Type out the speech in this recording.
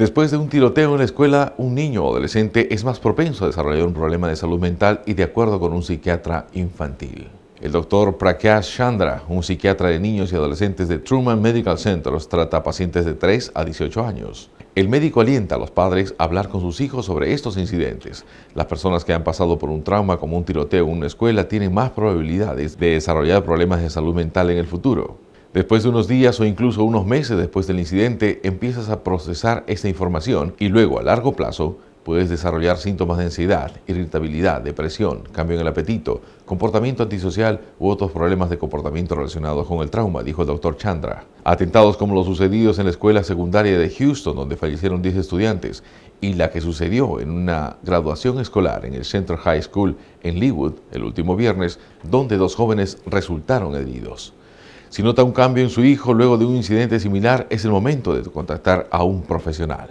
Después de un tiroteo en la escuela, un niño o adolescente es más propenso a desarrollar un problema de salud mental y de acuerdo con un psiquiatra infantil. El doctor Prakash Chandra, un psiquiatra de niños y adolescentes de Truman Medical Center, trata a pacientes de 3 a 18 años. El médico alienta a los padres a hablar con sus hijos sobre estos incidentes. Las personas que han pasado por un trauma como un tiroteo en una escuela tienen más probabilidades de desarrollar problemas de salud mental en el futuro. Después de unos días o incluso unos meses después del incidente, empiezas a procesar esta información y luego a largo plazo puedes desarrollar síntomas de ansiedad, irritabilidad, depresión, cambio en el apetito, comportamiento antisocial u otros problemas de comportamiento relacionados con el trauma, dijo el doctor Chandra. Atentados como los sucedidos en la escuela secundaria de Houston, donde fallecieron 10 estudiantes, y la que sucedió en una graduación escolar en el Central High School en Leewood el último viernes, donde dos jóvenes resultaron heridos. Si nota un cambio en su hijo luego de un incidente similar, es el momento de contactar a un profesional.